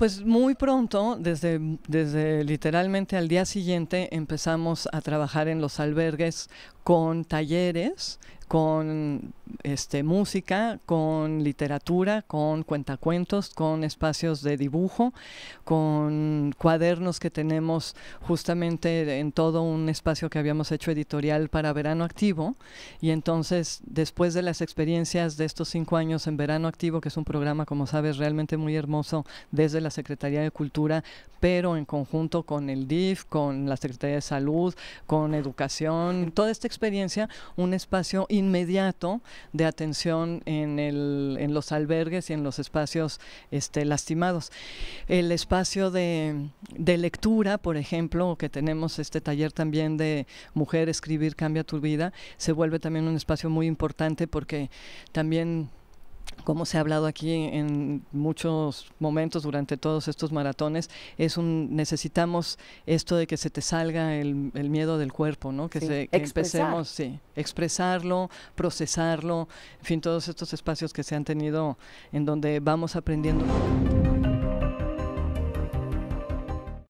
Pues muy pronto, desde, desde literalmente al día siguiente, empezamos a trabajar en los albergues con talleres con este, música, con literatura, con cuentacuentos, con espacios de dibujo, con cuadernos que tenemos justamente en todo un espacio que habíamos hecho editorial para verano activo. Y entonces, después de las experiencias de estos cinco años en verano activo, que es un programa, como sabes, realmente muy hermoso desde la Secretaría de Cultura, pero en conjunto con el DIF, con la Secretaría de Salud, con Educación, toda esta experiencia, un espacio inmediato de atención en, los albergues y en los espacios este, lastimados. El espacio de, de lectura, por ejemplo, que tenemos este taller también de mujer, escribir, cambia tu vida, se vuelve también un espacio muy importante porque también como se ha hablado aquí en muchos momentos durante todos estos maratones, es un necesitamos esto de que se te salga el, miedo del cuerpo, ¿no? Que, se, empecemos, sí, expresarlo, procesarlo, en fin, todos estos espacios que se han tenido en donde vamos aprendiendo.